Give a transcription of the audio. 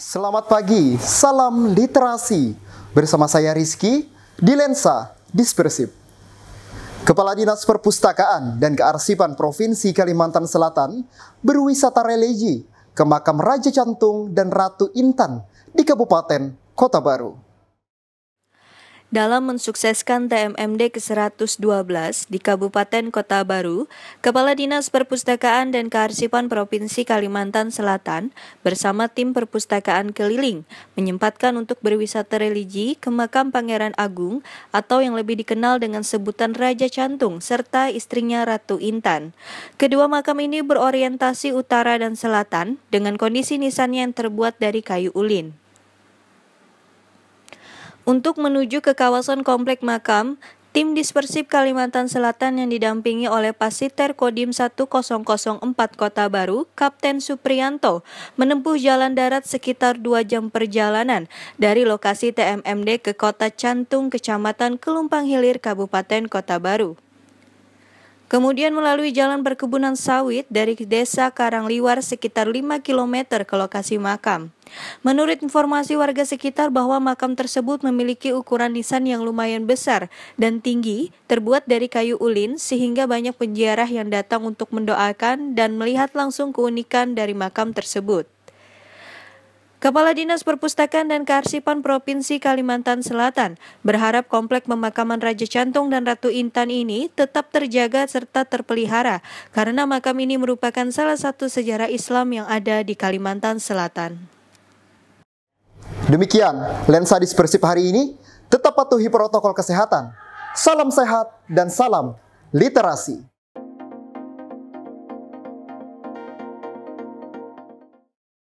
Selamat pagi, salam literasi. Bersama saya Rizky di Lensa Dispersif. Kepala Dinas Perpustakaan dan Kearsipan Provinsi Kalimantan Selatan berwisata religi ke makam Raja Cantung dan Ratu Intan di Kabupaten Kota Baru. Dalam mensukseskan TMMD ke-112 di Kabupaten Kota Baru, Kepala Dinas Perpustakaan dan Kearsipan Provinsi Kalimantan Selatan bersama tim perpustakaan keliling menyempatkan untuk berwisata religi ke makam Pangeran Agung atau yang lebih dikenal dengan sebutan Raja Cantung serta istrinya Ratu Intan. Kedua makam ini berorientasi utara dan selatan dengan kondisi nisannya yang terbuat dari kayu ulin. Untuk menuju ke kawasan komplek makam, tim dispersif Kalimantan Selatan yang didampingi oleh Pasiter Kodim 1004 Kota Baru, Kapten Suprianto, menempuh jalan darat sekitar dua jam perjalanan dari lokasi TMMD ke Kota Cantung, Kecamatan Kelumpang Hilir, Kabupaten Kota Baru. Kemudian melalui jalan perkebunan sawit dari desa Karangliwar sekitar 5 km ke lokasi makam. Menurut informasi warga sekitar bahwa makam tersebut memiliki ukuran nisan yang lumayan besar dan tinggi, terbuat dari kayu ulin sehingga banyak penziarah yang datang untuk mendoakan dan melihat langsung keunikan dari makam tersebut. Kepala Dinas Perpustakaan dan Kearsipan Provinsi Kalimantan Selatan berharap komplek pemakaman Raja Cantung dan Ratu Intan ini tetap terjaga serta terpelihara karena makam ini merupakan salah satu sejarah Islam yang ada di Kalimantan Selatan. Demikian lensa dispersif hari ini, tetap patuhi protokol kesehatan. Salam sehat dan salam literasi.